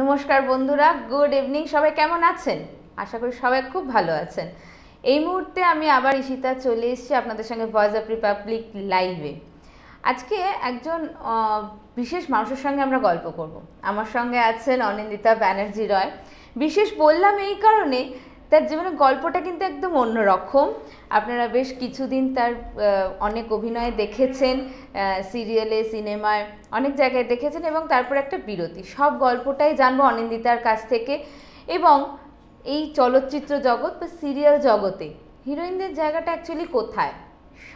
নমস্কার বন্ধুরা good evening সবাই কেমন আছেন আশা করি সবাই খুব ভালো আছেন এই মুহূর্তে আমি আবার ইশিতা চলে এসেছি আপনাদের সঙ্গে ভয়েস অফ রিপাবলিক লাইভে আজকে একজন বিশেষ মানুষের সঙ্গে আমরা গল্প করব আমার সঙ্গে আছেন অনিন্দিতা ব্যানার্জি রয় বিশেষ বললাম এই কারণে তার জীবনে গল্পটা কিন্তু একদম অন্যরকম আপনারা বেশ কিছুদিন তার অনেক অভিনয় দেখেছেন সিরিয়ালে সিনেমায় অনেক জায়গায় দেখেছেন এবং তারপর একটা বিরতি সব গল্পটাই জানবো অনিন্দিতার কাছ থেকে এবং এই চলচ্চিত্র জগৎ বা সিরিয়াল জগতে হিরোইনদের জায়গাটা অ্যাকচুয়ালি কোথায়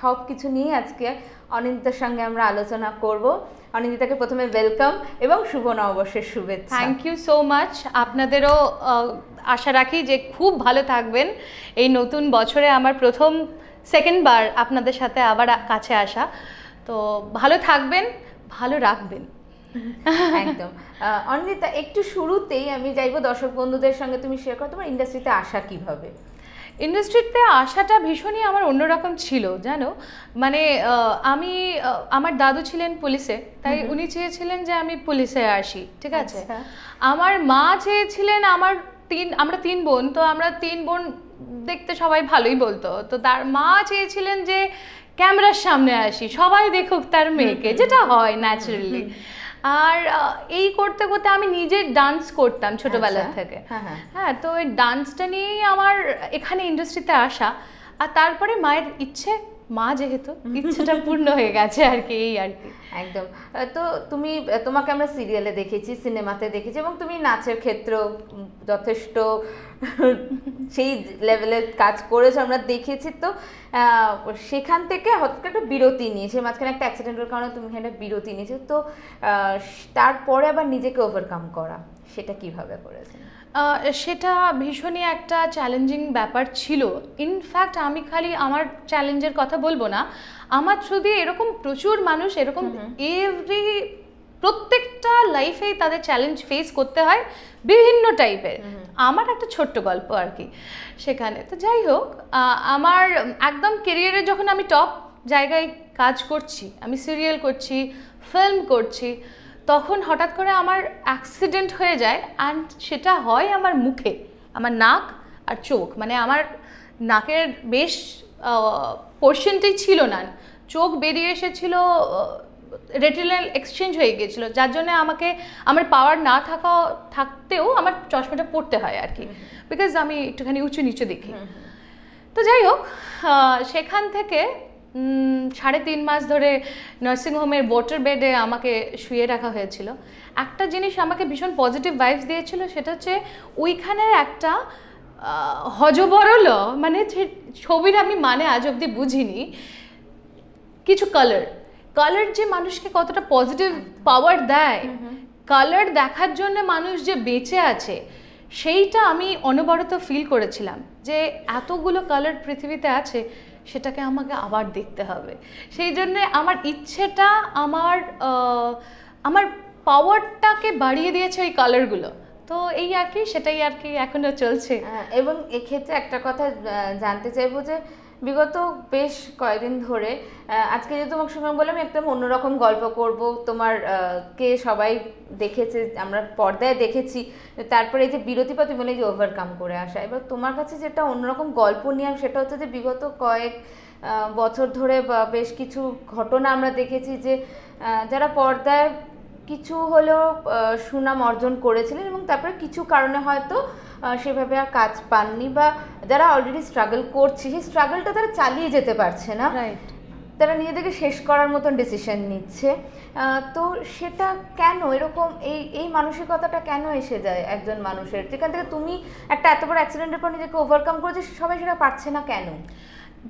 সব কিছু নিয়ে আজকে অনিন্দিতার সঙ্গে আমরা আলোচনা করব অনিন্দিতাকে প্রথমে ওয়েলকাম এবং শুভ নববর্ষের শুভেচ্ছা থ্যাংক ইউ সো মাচ আপনাদেরও আশা রাখি যে খুব ভালো থাকবেন এই নতুন বছরে আমার প্রথম সেকেন্ড বার আপনাদের সাথে আবার কাছে আসা তো ভালো থাকবেন ভালো রাখবেন একদম অনিন্দিতা একটু শুরুতেই আমি যাইবো দর্শক বন্ধুদের সঙ্গে তুমি শেয়ার করো তোমার ইন্ডাস্ট্রিতে আসা কিভাবে ইন্ডাস্ট্রিতে আসাটা ভীষণই আমার অন্যরকম ছিল জানো মানে আমি আমার দাদু ছিলেন পুলিশে তাই উনি চেয়েছিলেন যে আমি পুলিশে আসি ঠিক আছে আচ্ছা। আমার মা চেয়েছিলেন আমার তিন আমরা তিন বোন তো আমরা তিন বোন দেখতে সবাই ভালোই বলতো তো তার মা চেয়েছিলেন যে ক্যামেরার সামনে আসি সবাই দেখুক তার মেয়েকে যেটা হয় ন্যাচারালি আর এই করতে করতে আমি নিজে ডান্স করতাম ছোটবেলা আচ্ছা। থেকে হ্যাঁ, হ্যাঁ।, হ্যাঁ তো ওই ডান্সটা নিয়েই আমার এখানে ইন্ডাস্ট্রিতে আসা আর তারপরে মায়ের ইচ্ছে মা যেহেতু ইচ্ছেটা পূর্ণ হয়ে গেছে আর কি এই আর কি একদম তো তুমি তোমাকে আমরা সিরিয়ালে দেখেছি সিনেমাতে দেখেছি এবং তুমি নাচের ক্ষেত্র যথেষ্ট সেই লেভেলের কাজ করেছো আমরা দেখেছি তো সেখান থেকে হঠাৎ একটা বিরতি নিয়েছে মাঝখানে একটা অ্যাক্সিডেন্টের কারণে তুমি একটা বিরতি নিয়েছো তো তারপরে আবার নিজেকে ওভারকাম করা সেটা কিভাবে করেছে সেটা ভীষণই একটা চ্যালেঞ্জিং ব্যাপার ছিল ইনফ্যাক্ট আমি খালি আমার চ্যালেঞ্জের কথা বলবো না আমার থ্রু দিয়ে এরকম প্রচুর মানুষ এরকম এভরি প্রত্যেকটা লাইফেই তাদের চ্যালেঞ্জ ফেস করতে হয় বিভিন্ন টাইপের আমার একটা ছোট্ট গল্প আর কি সেখানে তো যাই হোক আমার একদম কেরিয়ারে যখন আমি টপ জায়গায় কাজ করছি আমি সিরিয়াল করছি ফিল্ম করছি তখন হঠাৎ করে আমার অ্যাক্সিডেন্ট হয়ে যায় অ্যান্ড সেটা হয় আমার মুখে আমার নাক আর চোখ মানে আমার নাকের বেশ পোর্শনটাই ছিল না চোখ বেরিয়ে এসেছিল রেটিনাল এক্সচেঞ্জ হয়ে গিয়েছিল যার জন্য আমাকে আমার পাওয়ার না থাকা থাকতেও আমার চশমাটা পড়তে হয় আর কি বিকজ আমি একটুখানি উঁচু নিচু দেখি তো যাই হোক সেখান থেকে সাড়ে তিন মাস ধরে নার্সিংহোমের ওয়াটার বেডে আমাকে শুয়ে রাখা হয়েছিল একটা জিনিস আমাকে ভীষণ পজিটিভ ভাইবস দিয়েছিল সেটা হচ্ছে ওইখানের একটা হজবরল মানে ছবির আমি মানে আজ অবধি বুঝিনি কিছু কালার কালার যে মানুষকে কতটা পজিটিভ পাওয়ার দেয় কালার দেখার জন্য মানুষ যে বেঁচে আছে সেইটা আমি অনবরত ফিল করেছিলাম যে এতগুলো কালার পৃথিবীতে আছে সেটাকে আমাকে আবার দেখতে হবে সেই জন্যে আমার ইচ্ছেটা আমার আমার পাওয়ারটাকে বাড়িয়ে দিয়েছে ওই কালারগুলো তো এই আর কি সেটাই আর কি এখনও চলছে হ্যাঁ, এবং এক্ষেত্রে একটা কথা জানতে চাইবো যে বিগত বেশ কয়েকদিন ধরে আজকে যে তোমার সঙ্গে বললাম একদম অন্যরকম গল্প করব তোমার কে সবাই দেখেছে আমরা পর্দায় দেখেছি তারপরে এই যে বিরতি তুমি বলে যে ওভারকাম করে আসা এবার তোমার কাছে যেটা অন্যরকম গল্প নিয়ে সেটা হচ্ছে যে বিগত কয়েক বছর ধরে বেশ কিছু ঘটনা আমরা দেখেছি যে যারা পর্দায় কিছু হলেও সুনাম অর্জন করেছিলেন এবং তারপরে কিছু কারণে হয়তো সেভাবে আর কাজ পাননি বা যারা অলরেডি স্ট্রাগল করছে সেই স্ট্রাগলটা তারা চালিয়ে যেতে পারছে না তারা নিজেদেরকে শেষ করার মতন ডিসিশন নিচ্ছে তো সেটা কেন এরকম এই এই মানসিকতাটা কেন এসে যায় একজন মানুষের যেখান থেকে তুমি একটা এত বড় অ্যাক্সিডেন্টের পর নিজেকে ওভারকাম করেছো সবাই সেটা পারছে না কেন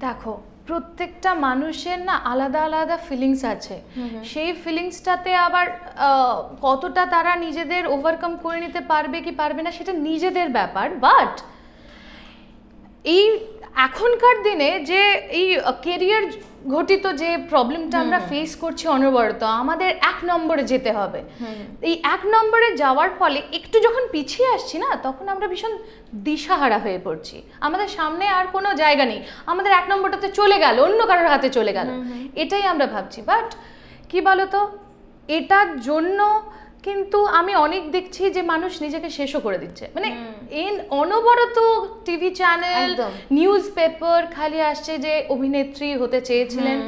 দেখো প্রত্যেকটা মানুষের না আলাদা আলাদা ফিলিংস আছে সেই ফিলিংসটাতে আবার কতটা তারা নিজেদের ওভারকাম করে নিতে পারবে কি পারবে না সেটা নিজেদের ব্যাপার বাট এই এখনকার দিনে যে এই কেরিয়ার ঘটিত যে প্রবলেমটা আমরা ফেস করছি অনবরত আমাদের এক নম্বরে যেতে হবে এই এক নম্বরে যাওয়ার ফলে একটু যখন পিছিয়ে আসছি না তখন আমরা ভীষণ দিশাহারা হয়ে পড়ছি আমাদের সামনে আর কোনো জায়গা নেই আমাদের এক নম্বরটাতে চলে গেল অন্য কারোর হাতে চলে গেল এটাই আমরা ভাবছি বাট কি বলতো এটার জন্য কিন্তু আমি অনেক দেখছি যে মানুষ নিজেকে শেষও করে দিচ্ছে মানে এন অনবরত টিভি চ্যানেল নিউজ পেপার খালি আসছে যে অভিনেত্রী হতে চেয়েছিলেন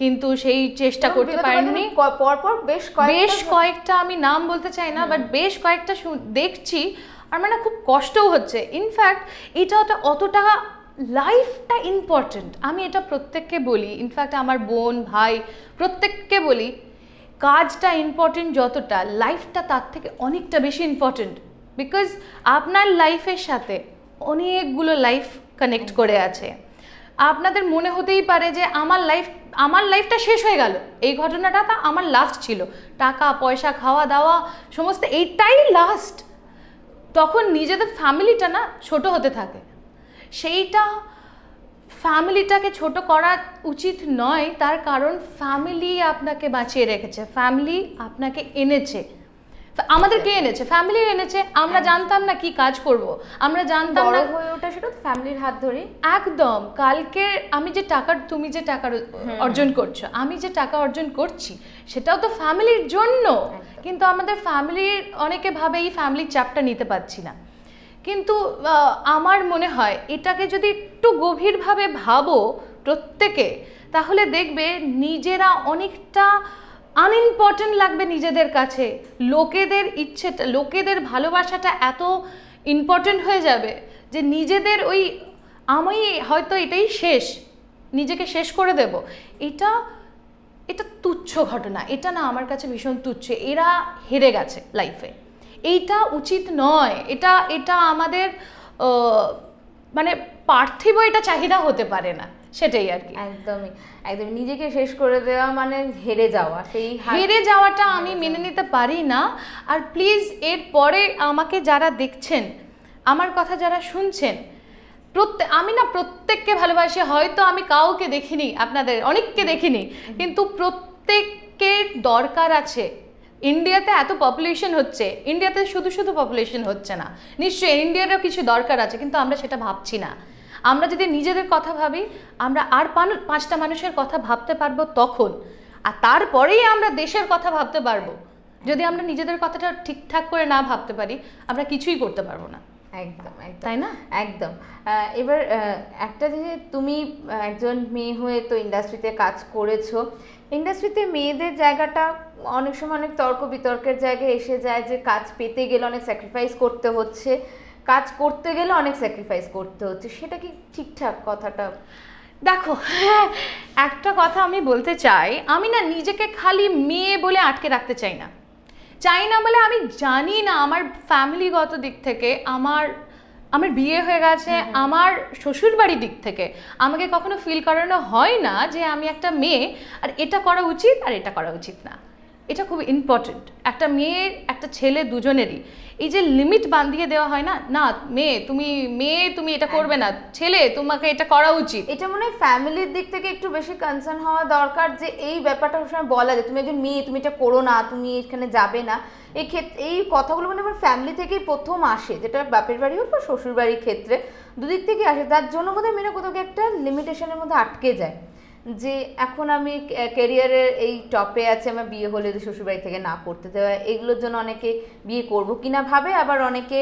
কিন্তু সেই চেষ্টা করতে পারেননি পরপর বেশ বেশ কয়েকটা আমি নাম বলতে চাই না বাট বেশ কয়েকটা দেখছি আর মানে খুব কষ্টও হচ্ছে ইনফ্যাক্ট এটা অতটা লাইফটা ইম্পর্টেন্ট আমি এটা প্রত্যেককে বলি ইনফ্যাক্ট আমার বোন ভাই প্রত্যেককে বলি কাজটা ইম্পর্টেন্ট যতটা লাইফটা তার থেকে অনেকটা বেশি ইম্পর্টেন্ট বিকজ আপনার লাইফের সাথে অনেকগুলো লাইফ কানেক্ট করে আছে আপনাদের মনে হতেই পারে যে আমার লাইফ আমার লাইফটা শেষ হয়ে গেল এই ঘটনাটা তা আমার লাস্ট ছিল টাকা পয়সা খাওয়া দাওয়া সমস্ত এইটাই লাস্ট তখন নিজেদের ফ্যামিলিটা না ছোট হতে থাকে সেইটা ফ্যামিলিটাকে ছোট করা উচিত নয় তার কারণ ফ্যামিলি আপনাকে বাঁচিয়ে রেখেছে ফ্যামিলি আপনাকে এনেছে আমাদের কে হ্যাঁ। এনেছে ফ্যামিলি এনেছে আমরা হ্যাঁ। জানতাম না কি কাজ করব আমরা জানতাম না হয়ে ওটা সেটা ফ্যামিলির হাত ধরে একদম কালকে আমি যে টাকা তুমি যে টাকা হ্যাঁ। অর্জন করছো আমি যে টাকা অর্জন করছি সেটাও তো ফ্যামিলির জন্য কিন্তু আমাদের ফ্যামিলির অনেকে ভাবে এই ফ্যামিলির চাপটা নিতে পারছি না কিন্তু আমার মনে হয় এটাকে যদি একটু গভীরভাবে ভাবো প্রত্যেকে তাহলে দেখবে নিজেরা অনেকটা আনইম্পর্টেন্ট লাগবে নিজেদের কাছে লোকেদের ইচ্ছেটা লোকেদের ভালোবাসাটা এত ইম্পর্টেন্ট হয়ে যাবে যে নিজেদের ওই আমি হয়তো এটাই শেষ নিজেকে শেষ করে দেব এটা এটা তুচ্ছ ঘটনা এটা না আমার কাছে ভীষণ তুচ্ছ এরা হেরে গেছে লাইফে এইটা উচিত নয় এটা এটা আমাদের মানে পার্থিব এটা চাহিদা হতে পারে না সেটাই আর কি একদমই একদম নিজেকে শেষ করে দেওয়া মানে হেরে যাওয়া সেই হেরে যাওয়াটা আমি মেনে নিতে পারি না আর প্লিজ এর পরে আমাকে যারা দেখছেন আমার কথা যারা শুনছেন প্রত্যেক আমি না প্রত্যেককে ভালোবাসি হয়তো আমি কাউকে দেখিনি আপনাদের অনেককে দেখিনি কিন্তু প্রত্যেকের দরকার আছে ইন্ডিয়াতে এত পপুলেশন হচ্ছে ইন্ডিয়াতে শুধু শুধু পপুলেশন হচ্ছে না নিশ্চয়ই ইন্ডিয়ারও কিছু দরকার আছে কিন্তু আমরা সেটা ভাবছি না আমরা যদি নিজেদের কথা ভাবি আমরা আর পাঁচটা মানুষের কথা ভাবতে পারবো তখন আর তারপরেই আমরা দেশের কথা ভাবতে পারবো যদি আমরা নিজেদের কথাটা ঠিকঠাক করে না ভাবতে পারি আমরা কিছুই করতে পারবো না একদম তাই না একদম এবার একটা যে তুমি একজন মেয়ে হয়ে তো ইন্ডাস্ট্রিতে কাজ করেছো ইন্ডাস্ট্রিতে মেয়েদের জায়গাটা অনেক সময় অনেক তর্ক বিতর্কের জায়গায় এসে যায় যে কাজ পেতে গেলে অনেক স্যাক্রিফাইস করতে হচ্ছে কাজ করতে গেলে অনেক স্যাক্রিফাইস করতে হচ্ছে সেটা কি ঠিকঠাক কথাটা দেখো হ্যাঁ, একটা কথা আমি বলতে চাই আমি না নিজেকে খালি মেয়ে বলে আটকে রাখতে চাই না চাই না বলে আমি জানি না আমার ফ্যামিলিগত দিক থেকে আমার আমার বিয়ে হয়ে গেছে আমার শ্বশুরবাড়ির দিক থেকে আমাকে কখনো ফিল করানো হয় না যে আমি একটা মেয়ে আর এটা করা উচিত আর এটা করা উচিত না এটা খুব ইম্পর্টেন্ট একটা মেয়ের একটা ছেলে দুজনেরই এই যে লিমিট বাঁধিয়ে দেওয়া হয় না না মেয়ে তুমি মেয়ে তুমি এটা করবে না ছেলে তোমাকে এটা করা উচিত এটা মনে হয় ফ্যামিলির দিক থেকে একটু বেশি কনসার্ন হওয়া দরকার যে এই ব্যাপারটা সবসময় বলা যায় তুমি একজন মেয়ে তুমি এটা করো না তুমি এখানে যাবে না এই ক্ষেত্রে এই কথাগুলো মানে আমার ফ্যামিলি থেকেই প্রথম আসে যেটা বাপের বাড়ি হোক বা শ্বশুর বাড়ির ক্ষেত্রে দুদিক থেকে আসে তার জন্য বোধহয় মেয়েরা কোথাও একটা লিমিটেশনের মধ্যে আটকে যায় যে এখন আমি ক্যারিয়ারের এই টপে আছে আমার বিয়ে হলে শ্বশুরবাড়ি থেকে না করতে দেওয়া এগুলোর জন্য অনেকে বিয়ে করব কিনা ভাবে আবার অনেকে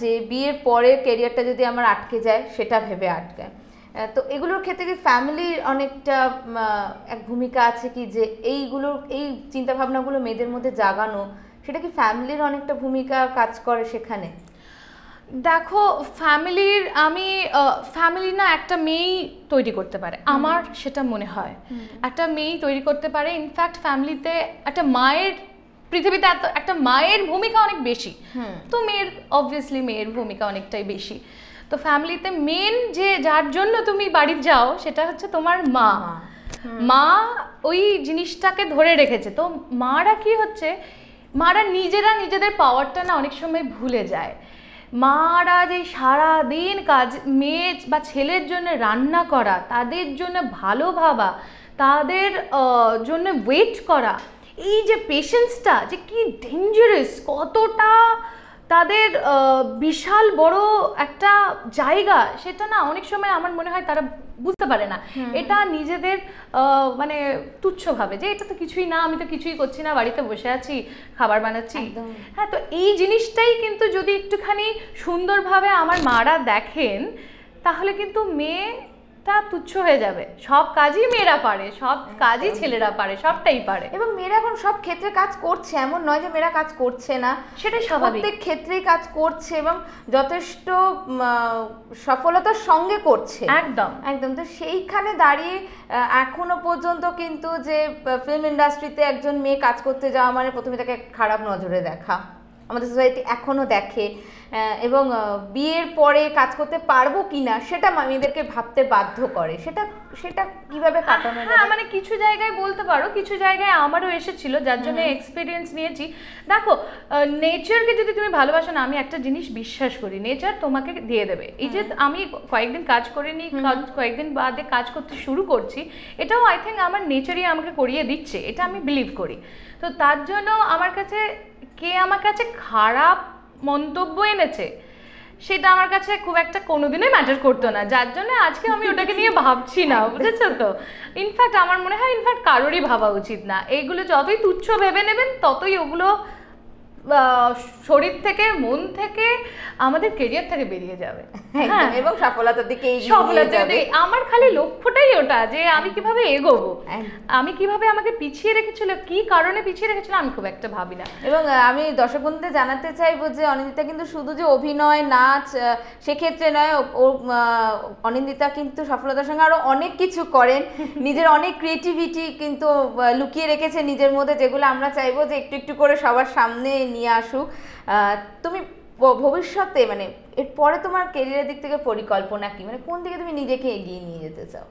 যে বিয়ের পরে ক্যারিয়ারটা যদি আমার আটকে যায় সেটা ভেবে আটকায় তো এগুলোর ক্ষেত্রে কি ফ্যামিলির অনেকটা এক ভূমিকা আছে কি যে এইগুলো এই চিন্তাভাবনাগুলো মেয়েদের মধ্যে জাগানো সেটা কি ফ্যামিলির অনেকটা ভূমিকা কাজ করে সেখানে দেখো ফ্যামিলির আমি ফ্যামিলি না একটা মেয়েই তৈরি করতে পারে আমার সেটা মনে হয় একটা মেয়েই তৈরি করতে পারে ইনফ্যাক্ট ফ্যামিলিতে একটা মায়ের পৃথিবীতে এত একটা মায়ের ভূমিকা অনেক বেশি তো মেয়ের অবভিয়াসলি মেয়ের ভূমিকা অনেকটাই বেশি তো ফ্যামিলিতে মেন যে যার জন্য তুমি বাড়ি যাও সেটা হচ্ছে তোমার মা মা ওই জিনিসটাকে ধরে রেখেছে তো মারা কি হচ্ছে মারা নিজেরা নিজেদের পাওয়ারটা না অনেক সময় ভুলে যায় মারা যে সারা দিন কাজ মেয়ে বা ছেলের জন্য রান্না করা তাদের জন্য ভালো ভাবা তাদের জন্য ওয়েট করা এই যে পেশেন্সটা যে কি ডেঞ্জারাস কতটা তাদের বিশাল বড় একটা জায়গা সেটা না অনেক সময় আমার মনে হয় তারা বুঝতে পারে না এটা নিজেদের মানে তুচ্ছ ভাবে যে এটা তো কিছুই না আমি তো কিছুই করছি না বাড়িতে বসে আছি খাবার বানাচ্ছি হ্যাঁ তো এই জিনিসটাই কিন্তু যদি একটুখানি সুন্দরভাবে আমার মারা দেখেন তাহলে কিন্তু মেয়ে তা তুচ্ছ হয়ে যাবে সব কাজই মেয়েরা পারে সব হ্যাঁ, কাজই ছেলেরা পারে সবটাই পারে এবং মেয়েরা এখন সব ক্ষেত্রে কাজ করছে এমন নয় যে মেয়েরা কাজ করছে না সেটাই স্বাভাবিক প্রত্যেক ক্ষেত্রেই কাজ করছে এবং যথেষ্ট সফলতার সঙ্গে করছে একদম একদম তো সেইখানে দাঁড়িয়ে এখনো পর্যন্ত কিন্তু যে ফিল্ম ইন্ডাস্ট্রিতে একজন মেয়ে কাজ করতে যাওয়া মানে প্রথমে তাকে খারাপ নজরে দেখা আমাদের সোসাইটি এখনো দেখে এবং বিয়ের পরে কাজ করতে পারবো কিনা সেটা মেয়েদেরকে ভাবতে বাধ্য করে সেটা সেটা কিভাবে হ্যাঁ, কাটানো হ্যাঁ মানে কিছু জায়গায় বলতে পারো কিছু জায়গায় আমারও এসেছিল যার জন্য এক্সপিরিয়েন্স নিয়েছি দেখো নেচারকে যদি তুমি ভালোবাসো না আমি একটা জিনিস বিশ্বাস করি নেচার তোমাকে দিয়ে দেবে এই যে আমি কয়েকদিন কাজ করে নিই কয়েকদিন বাদে কাজ করতে শুরু করছি এটাও আই থিঙ্ক আমার নেচারই আমাকে করিয়ে দিচ্ছে এটা আমি বিলিভ করি তো তার জন্য আমার কাছে কে আমার কাছে খারাপ মন্তব্য এনেছে সেটা আমার কাছে খুব একটা কোনোদিনই ম্যাটার করতো না যার জন্য আজকে আমি ওটাকে নিয়ে ভাবছি না বুঝেছো তো ইনফ্যাক্ট আমার মনে হয় ইনফ্যাক্ট কারোরই ভাবা উচিত না এইগুলো যতই তুচ্ছ ভেবে নেবেন ততই ওগুলো শরীর থেকে মন থেকে আমাদের কেরিয়ার থেকে বেরিয়ে যাবে হ্যাঁ এবং সফলতার দিকে সফলতার দিকে আমার খালি লক্ষ্যটাই ওটা যে আমি কিভাবে এগোবো আমি কিভাবে আমাকে পিছিয়ে রেখেছিল কি কারণে পিছিয়ে রেখেছিল আমি খুব একটা ভাবি না এবং আমি দর্শক বন্ধুদের জানাতে চাইবো যে অনিন্দিতা কিন্তু শুধু যে অভিনয় নাচ সেক্ষেত্রে নয় ও অনিন্দিতা কিন্তু সফলতার সঙ্গে আরও অনেক কিছু করেন নিজের অনেক ক্রিয়েটিভিটি কিন্তু লুকিয়ে রেখেছে নিজের মধ্যে যেগুলো আমরা চাইবো যে একটু একটু করে সবার সামনে নিয়ে আসুক তুমি ভবিষ্যতে মানে এরপরে তোমার কেরিয়ারের দিক থেকে পরিকল্পনা কি মানে কোন দিকে তুমি নিজেকে এগিয়ে নিয়ে যেতে চাও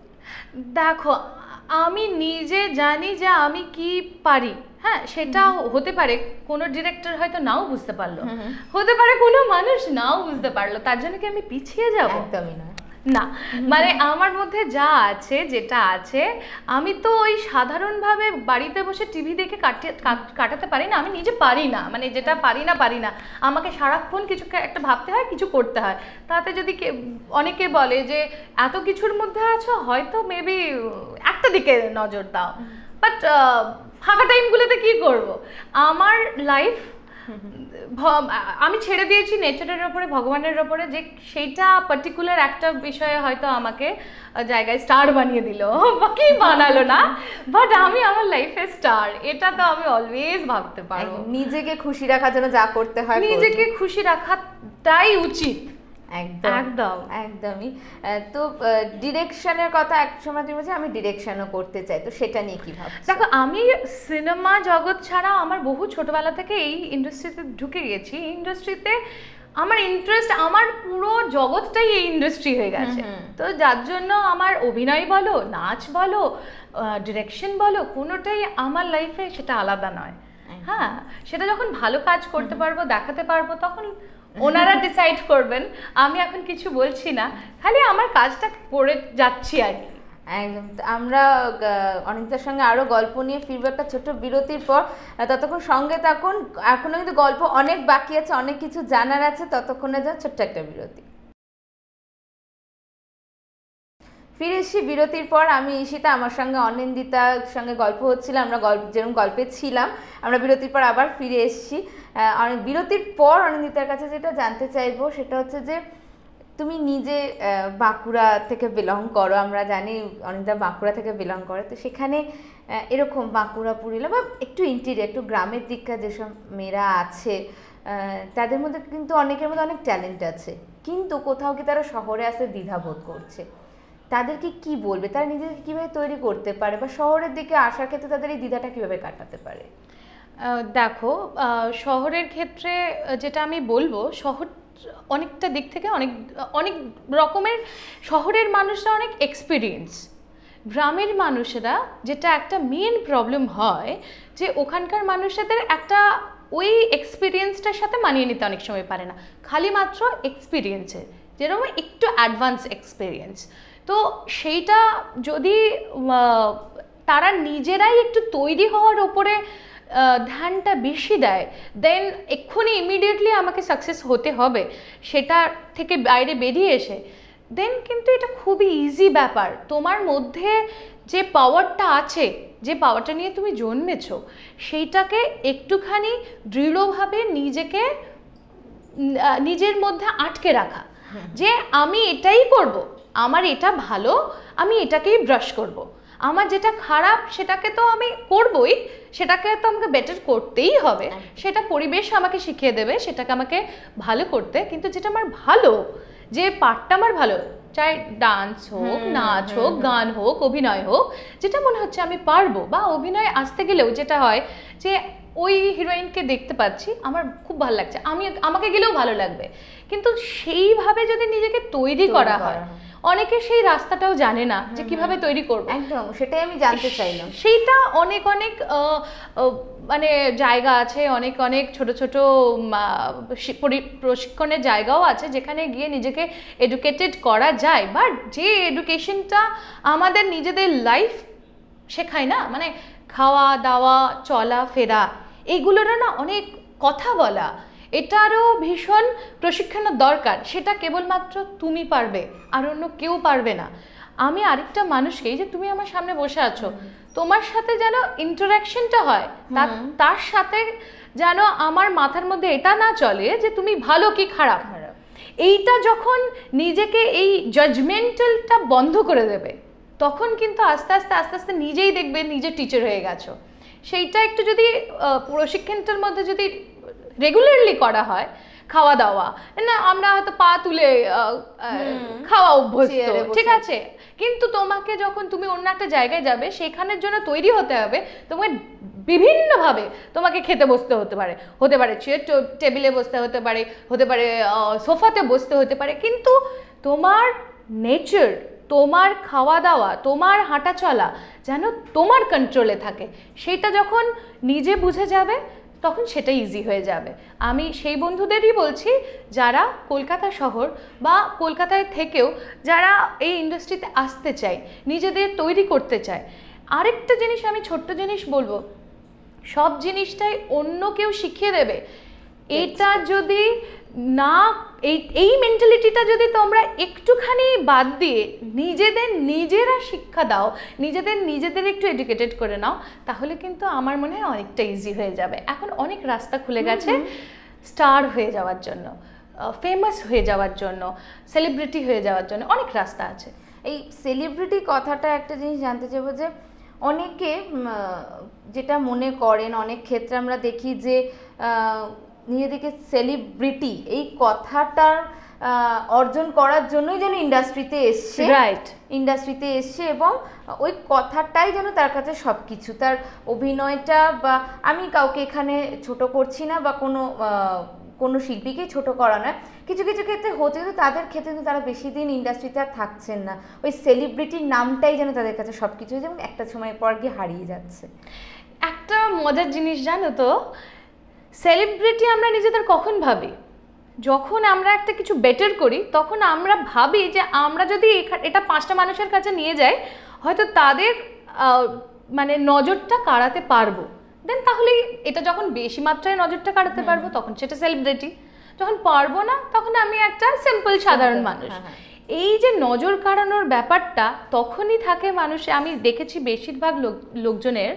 দেখো আমি নিজে জানি যে আমি কি পারি হ্যাঁ সেটা হতে পারে কোনো ডিরেক্টর হয়তো নাও বুঝতে পারলো হতে পারে কোনো মানুষ নাও বুঝতে পারলো তার জন্য কি আমি পিছিয়ে যাবো একদমই না না মানে আমার মধ্যে যা আছে যেটা আছে আমি তো ওই সাধারণভাবে বাড়িতে বসে টিভি দেখে কাটিয়ে কাটাতে পারি না আমি নিজে পারি না মানে যেটা পারি না পারি না আমাকে সারাক্ষণ কিছু একটা ভাবতে হয় কিছু করতে হয় তাতে যদি অনেকে বলে যে এত কিছুর মধ্যে আছো হয়তো মেবি একটা দিকে নজর দাও বাট ফাঁকা টাইমগুলোতে কি করব আমার লাইফ আমি ছেড়ে দিয়েছি নেচারের ওপরে ভগবানের ওপরে যে সেটা পার্টিকুলার একটা বিষয়ে হয়তো আমাকে জায়গায় স্টার বানিয়ে দিল বাকি বানালো না বাট আমি আমার লাইফে স্টার এটা তো আমি অলওয়েজ ভাবতে পারি নিজেকে খুশি রাখার জন্য যা করতে হয় নিজেকে খুশি রাখাটাই উচিত একদম একদমই তো ডিরেকশনের কথা এক সময় তুমি বলছো আমি ডিরেকশনও করতে চাই তো সেটা নিয়ে কি ভাব দেখো আমি সিনেমা জগৎ ছাড়া আমার বহু ছোটবেলা থেকে এই ইন্ডাস্ট্রিতে ঢুকে গেছি ইন্ডাস্ট্রিতে আমার ইন্টারেস্ট আমার পুরো জগৎটাই এই ইন্ডাস্ট্রি হয়ে গেছে তো যার জন্য আমার অভিনয় বলো নাচ বলো ডিরেকশন বলো কোনোটাই আমার লাইফে সেটা আলাদা নয় হ্যাঁ সেটা যখন ভালো কাজ করতে পারবো দেখাতে পারবো তখন ওনারা ডিসাইড করবেন আমি এখন কিছু বলছি না খালি আমার কাজটা করে যাচ্ছি আর কি একদম আমরা অনিতার সঙ্গে আরও গল্প নিয়ে ফিরবো একটা ছোট্ট বিরতির পর ততক্ষণ সঙ্গে থাকুন এখনও কিন্তু গল্প অনেক বাকি আছে অনেক কিছু জানার আছে ততক্ষণে যা ছোট্ট একটা বিরতি ফিরে এসে বিরতির পর আমি ঈশিতা আমার সঙ্গে অনিন্দিতার সঙ্গে গল্প হচ্ছিল আমরা গল্প যেরকম গল্পে ছিলাম আমরা বিরতির পর আবার ফিরে এসেছি অনেক বিরতির পর অনিন্দিতার কাছে যেটা জানতে চাইবো সেটা হচ্ছে যে তুমি নিজে বাঁকুড়া থেকে বিলং করো আমরা জানি অনিন্দা বাঁকুড়া থেকে বিলং করে তো সেখানে এরকম বাঁকুড়া পুরুলিয়া বা একটু ইন্টিরিয়ার একটু গ্রামের দিককার যেসব মেয়েরা আছে তাদের মধ্যে কিন্তু অনেকের মধ্যে অনেক ট্যালেন্ট আছে কিন্তু কোথাও কি তারা শহরে আসে দ্বিধাবোধ করছে তাদেরকে কি বলবে তারা নিজেদেরকে কীভাবে তৈরি করতে পারে বা শহরের দিকে আসার ক্ষেত্রে তাদের এই দ্বিধাটা কীভাবে কাটাতে পারে দেখো শহরের ক্ষেত্রে যেটা আমি বলবো শহর অনেকটা দিক থেকে অনেক অনেক রকমের শহরের মানুষরা অনেক এক্সপিরিয়েন্স গ্রামের মানুষেরা যেটা একটা মেন প্রবলেম হয় যে ওখানকার মানুষদের একটা ওই এক্সপিরিয়েন্সটার সাথে মানিয়ে নিতে অনেক সময় পারে না খালি মাত্র এক্সপিরিয়েন্সে যেরকম একটু অ্যাডভান্স এক্সপিরিয়েন্স তো সেইটা যদি তারা নিজেরাই একটু তৈরি হওয়ার ওপরে ধ্যানটা বেশি দেয় দেন এক্ষুনি ইমিডিয়েটলি আমাকে সাকসেস হতে হবে সেটা থেকে বাইরে বেরিয়ে এসে দেন কিন্তু এটা খুবই ইজি ব্যাপার তোমার মধ্যে যে পাওয়ারটা আছে যে পাওয়ারটা নিয়ে তুমি জন্মেছ সেইটাকে একটুখানি দৃঢ়ভাবে নিজেকে নিজের মধ্যে আটকে রাখা হ্যাঁ। যে আমি এটাই করব আমার এটা ভালো আমি এটাকেই ব্রাশ করবো আমার যেটা খারাপ সেটাকে তো আমি করবই সেটাকে তো আমাকে বেটার করতেই হবে সেটা পরিবেশ আমাকে শিখিয়ে দেবে সেটাকে আমাকে ভালো করতে কিন্তু যেটা আমার ভালো যে পার্টটা আমার ভালো চাই ডান্স হোক নাচ হোক গান হোক অভিনয় হোক যেটা মনে হচ্ছে আমি পারবো বা অভিনয় আসতে গেলেও যেটা হয় যে ওই হিরোইনকে দেখতে পাচ্ছি আমার খুব ভালো লাগছে আমি আমাকে গেলেও ভালো লাগবে কিন্তু সেইভাবে যদি নিজেকে তৈরি করা হয় অনেকে সেই রাস্তাটাও জানে না যে কিভাবে তৈরি করবো একদম সেটাই আমি জানতে চাইলাম সেইটা অনেক অনেক মানে জায়গা আছে অনেক অনেক ছোট ছোট প্রশিক্ষণের জায়গাও আছে যেখানে গিয়ে নিজেকে এডুকেটেড করা যায় বাট যে এডুকেশনটা আমাদের নিজেদের লাইফ শেখায় না মানে খাওয়া দাওয়া চলা ফেরা এগুলোরও না অনেক কথা বলা এটারও ভীষণ প্রশিক্ষণের দরকার সেটা কেবলমাত্র তুমি পারবে আর অন্য কেউ পারবে না আমি আরেকটা মানুষকে এই যে তুমি আমার সামনে বসে আছো তোমার সাথে যেন ইন্টারাকশনটা হয় তার সাথে যেন আমার মাথার মধ্যে এটা না চলে যে তুমি ভালো কি খারাপ এইটা যখন নিজেকে এই জাজমেন্টালটা বন্ধ করে দেবে তখন কিন্তু আস্তে আস্তে আস্তে আস্তে নিজেই দেখবে নিজে টিচার হয়ে গেছো সেইটা একটু যদি প্রশিক্ষণটার মধ্যে যদি রেগুলারলি করা হয় খাওয়া দাওয়া না আমরা হয়তো পা তুলে খাওয়া অভ্যস্ত ঠিক আছে কিন্তু তোমাকে যখন তুমি অন্য একটা জায়গায় যাবে সেখানের জন্য তৈরি হতে হবে তোমাকে বিভিন্নভাবে তোমাকে খেতে বসতে হতে পারে হতে পারে চেয়ার টেবিলে বসতে হতে পারে হতে পারে সোফাতে বসতে হতে পারে কিন্তু তোমার নেচার তোমার খাওয়া দাওয়া তোমার হাঁটা চলা যেন তোমার কন্ট্রোলে থাকে সেটা যখন নিজে বুঝে যাবে তখন সেটা ইজি হয়ে যাবে আমি সেই বন্ধুদেরই বলছি যারা কলকাতা শহর বা কলকাতায় থেকেও যারা এই ইন্ডাস্ট্রিতে আসতে চায় নিজেদের তৈরি করতে চায় আরেকটা জিনিস আমি ছোট্ট জিনিস বলবো সব জিনিসটাই অন্য কেউ শিখিয়ে দেবে এটা যদি না এই এই মেন্টালিটিটা যদি তোমরা একটুখানি বাদ দিয়ে নিজেদের নিজেরা শিক্ষা দাও নিজেদের নিজেদের একটু এডুকেটেড করে নাও তাহলে কিন্তু আমার মনে হয় অনেকটা ইজি হয়ে যাবে এখন অনেক রাস্তা খুলে গেছে স্টার হয়ে যাওয়ার জন্য ফেমাস হয়ে যাওয়ার জন্য সেলিব্রিটি হয়ে যাওয়ার জন্য অনেক রাস্তা আছে এই সেলিব্রিটি কথাটা একটা জিনিস জানতে চাইবো যে অনেকে যেটা মনে করেন অনেক ক্ষেত্রে আমরা দেখি যে নিজেদেরকে সেলিব্রিটি এই কথাটার অর্জন করার জন্যই যেন ইন্ডাস্ট্রিতে এসছে রাইট ইন্ডাস্ট্রিতে এসছে এবং ওই কথাটাই যেন তার কাছে সব কিছু তার অভিনয়টা বা আমি কাউকে এখানে ছোট করছি না বা কোনো কোনো শিল্পীকেই ছোট করা নয় কিছু কিছু ক্ষেত্রে হতে কিন্তু তাদের ক্ষেত্রে কিন্তু তারা বেশি দিন ইন্ডাস্ট্রিতে আর থাকছেন না ওই সেলিব্রিটির নামটাই যেন তাদের কাছে সব কিছু যেমন একটা সময় পর গিয়ে হারিয়ে যাচ্ছে একটা মজার জিনিস জানো তো সেলিব্রিটি আমরা নিজেদের কখন ভাবি যখন আমরা একটা কিছু বেটার করি তখন আমরা ভাবি যে আমরা যদি এটা পাঁচটা মানুষের কাছে নিয়ে যাই হয়তো তাদের মানে নজরটা কাড়াতে পারবো দেন তাহলে এটা যখন বেশি মাত্রায় নজরটা কাড়াতে পারবো তখন সেটা সেলিব্রিটি যখন পারবো না তখন আমি একটা সিম্পল সাধারণ হ্যাঁ, মানুষ হ্যাঁ। এই যে নজর কাড়ানোর ব্যাপারটা তখনই থাকে মানুষে আমি দেখেছি বেশিরভাগ লোকজনের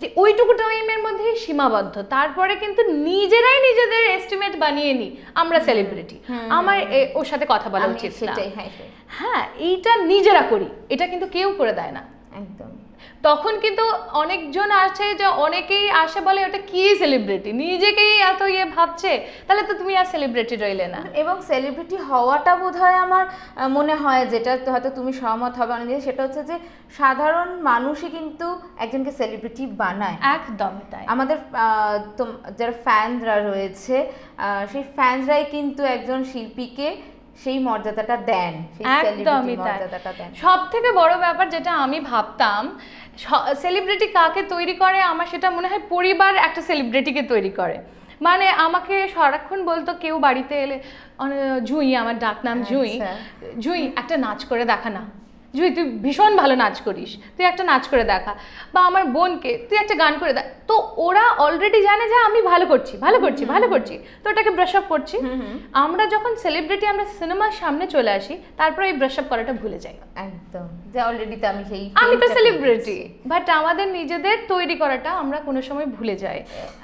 যে ওইটুকু টাইমের মধ্যে সীমাবদ্ধ তারপরে কিন্তু নিজেরাই নিজেদের এস্টিমেট বানিয়ে নিই আমরা সেলিব্রিটি আমার ওর সাথে কথা বলা উচিত হ্যাঁ, হ্যাঁ এইটা নিজেরা করি এটা কিন্তু কেউ করে দেয় না তখন কিন্তু অনেকজন আছে যে অনেকেই আসে বলে ওটা কি সেলিব্রিটি নিজেকেই এত ইয়ে ভাবছে তাহলে তো তুমি আর সেলিব্রিটি রইলে না এবং সেলিব্রিটি হওয়াটা বোধ আমার মনে হয় যেটা হয়তো তুমি সহমত হবে অনেক সেটা হচ্ছে যে সাধারণ মানুষই কিন্তু একজনকে সেলিব্রিটি বানায় একদম তাই আমাদের যারা ফ্যানরা রয়েছে সেই ফ্যানরাই কিন্তু একজন শিল্পীকে সেই মর্যাদাটা দেন একদমই সব থেকে বড় ব্যাপার যেটা আমি ভাবতাম সেলিব্রিটি কাকে তৈরি করে আমার সেটা মনে হয় পরিবার একটা সেলিব্রিটিকে তৈরি করে মানে আমাকে সারাক্ষণ বলতো কেউ বাড়িতে এলে জুঁই আমার ডাকনাম আচ্ছা। জুঁই জুঁই একটা নাচ করে দেখা না জুই তুই ভীষণ ভালো নাচ করিস তুই একটা নাচ করে দেখা বা আমার বোনকে তুই একটা গান করে দেখ তো ওরা অলরেডি জানে যে আমি ভালো করছি ভালো করছি ভালো করছি তো ওটাকে ব্রাশ আপ করছি আমরা যখন সেলিব্রিটি আমরা সিনেমার সামনে চলে আসি তারপর এই ব্রাশ আপ করাটা ভুলে যাই একদম যে অলরেডি তো আমি সেই আমি তো সেলিব্রিটি বাট আমাদের নিজেদের তৈরি করাটা আমরা কোনো সময় ভুলে যাই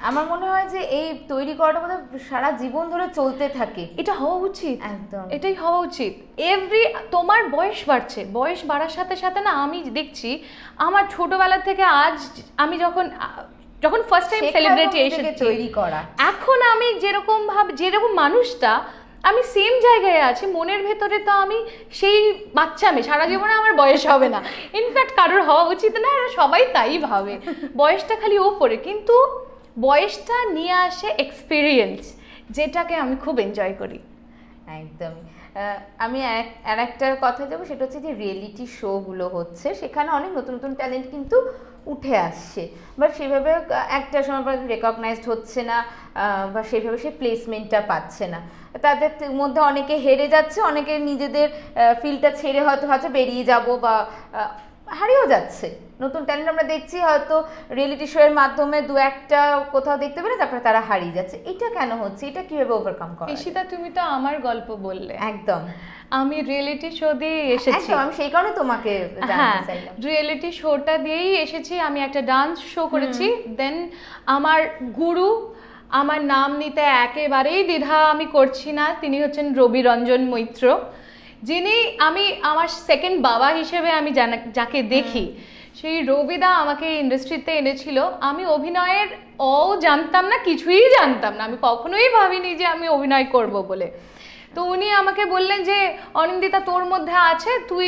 আমার মনে হয় যে এই তৈরি করাটা বোধহয় সারা জীবন ধরে চলতে থাকে এটা হওয়া উচিত একদম এটাই হওয়া উচিত এভরি তোমার বয়স বাড়ছে বয়স বয়স বাড়ার সাথে সাথে না আমি দেখছি আমার ছোটবেলা থেকে আজ আমি যখন যখন ফার্স্ট টাইম সেলিব্রিটি এসে তৈরি করা এখন আমি যেরকম ভাব যেরকম মানুষটা আমি সেম জায়গায় আছি মনের ভেতরে তো আমি সেই বাচ্চা মেয়ে সারা জীবনে আমার বয়স হবে না ইনফ্যাক্ট কারোর হওয়া উচিত না এরা সবাই তাই ভাবে বয়সটা খালি ওপরে কিন্তু বয়সটা নিয়ে আসে এক্সপিরিয়েন্স যেটাকে আমি খুব এনজয় করি একদমই আমি আর একটার কথা যাবো সেটা হচ্ছে যে রিয়েলিটি শোগুলো হচ্ছে সেখানে অনেক নতুন নতুন ট্যালেন্ট কিন্তু উঠে আসছে বা সেভাবে একটা সময় পর রেকগনাইজড হচ্ছে না বা সেভাবে সে প্লেসমেন্টটা পাচ্ছে না তাদের মধ্যে অনেকে হেরে যাচ্ছে অনেকে নিজেদের ফিল্ডটা ছেড়ে হয়তো হয়তো বেরিয়ে যাব বা হারিয়েও যাচ্ছে নতুন ট্যালেন্ট আমরা দেখছি হয়তো রিয়েলিটি শো এর মাধ্যমে দু একটা কোথাও দেখতে পেলে তারপরে তারা হারিয়ে যাচ্ছে এটা কেন হচ্ছে এটা কিভাবে ওভারকাম করা ঈশিতা তুমি তো আমার গল্প বললে একদম আমি রিয়েলিটি শো দিয়ে এসেছি আমি সেই কারণে তোমাকে হ্যাঁ রিয়েলিটি শোটা দিয়েই এসেছি আমি একটা ডান্স শো করেছি দেন আমার গুরু আমার নাম নিতে একেবারেই দ্বিধা আমি করছি না তিনি হচ্ছেন রবি রঞ্জন মৈত্র যিনি আমি আমার সেকেন্ড বাবা হিসেবে আমি যাকে দেখি সেই রবিদা আমাকে ইন্ডাস্ট্রিতে এনেছিল আমি অভিনয়ের অ জানতাম না কিছুই জানতাম না আমি কখনোই ভাবিনি যে আমি অভিনয় করব বলে তো উনি আমাকে বললেন যে অনিন্দিতা তোর মধ্যে আছে তুই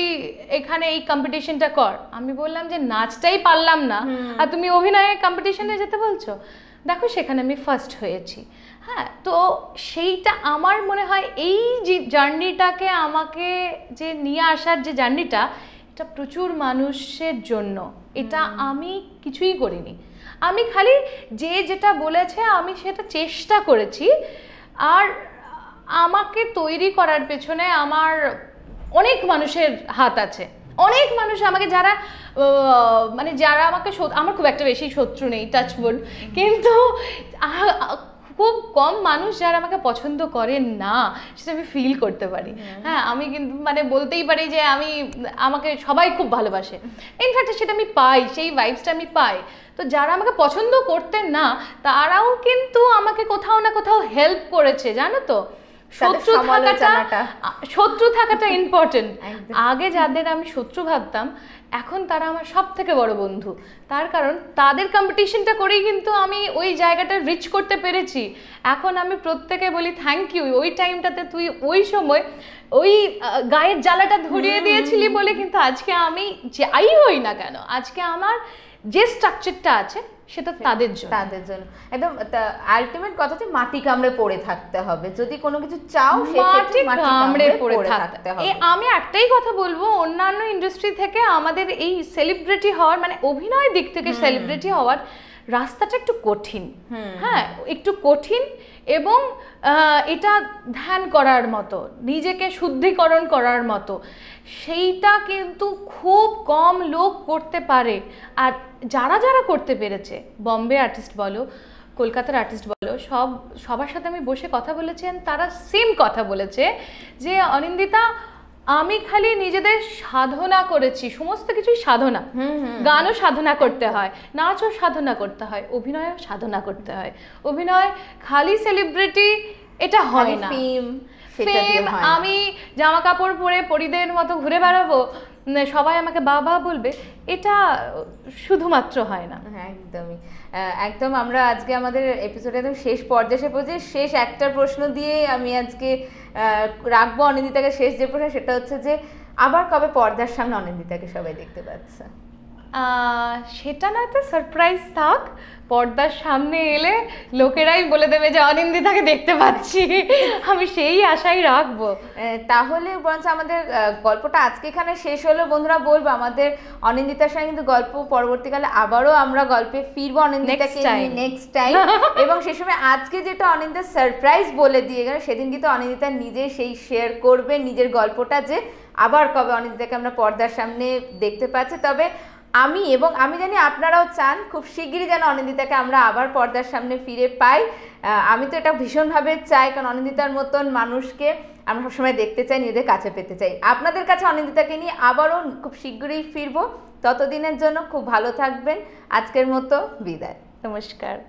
এখানে এই কম্পিটিশনটা কর আমি বললাম যে নাচটাই পারলাম না আর তুমি অভিনয়ে কম্পিটিশনে যেতে বলছো দেখো সেখানে আমি ফার্স্ট হয়েছি হ্যাঁ তো সেইটা আমার মনে হয় এই যে জার্নিটাকে আমাকে যে নিয়ে আসার যে জার্নিটা এটা প্রচুর মানুষের জন্য এটা আমি কিছুই করিনি আমি খালি যে যেটা বলেছে আমি সেটা চেষ্টা করেছি আর আমাকে তৈরি করার পেছনে আমার অনেক মানুষের হাত আছে অনেক মানুষ আমাকে যারা মানে যারা আমাকে আমার খুব একটা বেশি শত্রু নেই টাচবোর্ড কিন্তু খুব কম মানুষ যারা আমাকে পছন্দ করে না সেটা আমি ফিল করতে পারি হ্যাঁ।, হ্যাঁ আমি কিন্তু মানে বলতেই পারি যে আমি আমাকে সবাই খুব ভালোবাসে ইনফ্যাক্ট সেটা আমি পাই সেই ভাইবসটা আমি পাই তো যারা আমাকে পছন্দ করতেন না তারাও কিন্তু আমাকে কোথাও না কোথাও হেল্প করেছে জানো তো শত্রু থাকাটা শত্রু থাকাটা ইম্পর্টেন্ট আগে যাদের আমি শত্রু ভাবতাম এখন তারা আমার সব থেকে বড় বন্ধু তার কারণ তাদের কম্পিটিশনটা করেই কিন্তু আমি ওই জায়গাটা রিচ করতে পেরেছি এখন আমি প্রত্যেকে বলি থ্যাংক ইউ ওই টাইমটাতে তুই ওই সময় ওই গায়ের জ্বালাটা ধরিয়ে দিয়েছিলি বলে কিন্তু আজকে আমি যাই হই না কেন আজকে আমার যে স্ট্রাকচারটা আছে সেটা তাদের জন্য তাদের জন্য একদম আলটিমেট কথা যে মাটি কামড়ে পড়ে থাকতে হবে যদি কোনো কিছু চাও মাটি কামড়ে পড়ে থাকতে হবে আমি একটাই কথা বলবো অন্যান্য ইন্ডাস্ট্রি থেকে আমাদের এই সেলিব্রিটি হওয়ার মানে অভিনয় দিক থেকে সেলিব্রিটি হওয়ার রাস্তাটা একটু কঠিন হ্যাঁ একটু কঠিন এবং এটা ধ্যান করার মতো নিজেকে শুদ্ধিকরণ করার মতো সেইটা কিন্তু খুব কম লোক করতে পারে আর যারা যারা করতে পেরেছে বম্বে আর্টিস্ট বলো কলকাতার আর্টিস্ট বলো সব সবার সাথে আমি বসে কথা বলেছেন তারা সেম কথা বলেছে যে অনিন্দিতা আমি খালি নিজেদের সাধনা করেছি সমস্ত কিছুই সাধনা গানও সাধনা করতে হয় নাচও সাধনা করতে হয় অভিনয়ও সাধনা করতে হয় অভিনয় খালি সেলিব্রিটি এটা হয় না আমি জামা কাপড় পরে পরিদের মতো ঘুরে বেড়াবো মানে সবাই আমাকে বাবা বলবে এটা শুধুমাত্র হয় না হ্যাঁ, একদমই একদম আমরা আজকে আমাদের এপিসোডে একদম শেষ পর্যায়ে পৌঁছে শেষ একটা প্রশ্ন দিয়ে আমি আজকে রাখবো অনিন্দিতাকে শেষ যে প্রশ্ন সেটা হচ্ছে যে আবার কবে পর্দার সামনে অনিন্দিতাকে সবাই দেখতে পাচ্ছে সেটা না তো সারপ্রাইজ থাক পর্দার সামনে এলে লোকেরাই বলে দেবে যে অনিন্দিতাকে দেখতে পাচ্ছি আমি সেই আশাই রাখবো তাহলে বরঞ্চ আমাদের গল্পটা আজকে এখানে শেষ হলো বন্ধুরা বলবো আমাদের অনিন্দিতার সঙ্গে কিন্তু গল্প পরবর্তীকালে আবারও আমরা গল্পে ফিরবো অনিন্দিতাকে নেক্সট টাইম এবং সেই সময় আজকে যেটা অনিন্দা সারপ্রাইজ বলে দিয়ে গেল সেদিন কিন্তু অনিন্দিতা নিজে সেই শেয়ার করবে নিজের গল্পটা যে আবার কবে অনিন্দিতাকে আমরা পর্দার সামনে দেখতে পাচ্ছি তবে আমি এবং আমি জানি আপনারাও চান খুব শিগগিরই যেন অনিন্দিতাকে আমরা আবার পর্দার সামনে ফিরে পাই আমি তো এটা ভীষণভাবে চাই কারণ অনিন্দিতার মতন মানুষকে আমরা সবসময় দেখতে চাই নিজেদের কাছে পেতে চাই আপনাদের কাছে অনিন্দিতাকে নিয়ে আবারও খুব শীঘ্রই ফিরবো ততদিনের জন্য খুব ভালো থাকবেন আজকের মতো বিদায় নমস্কার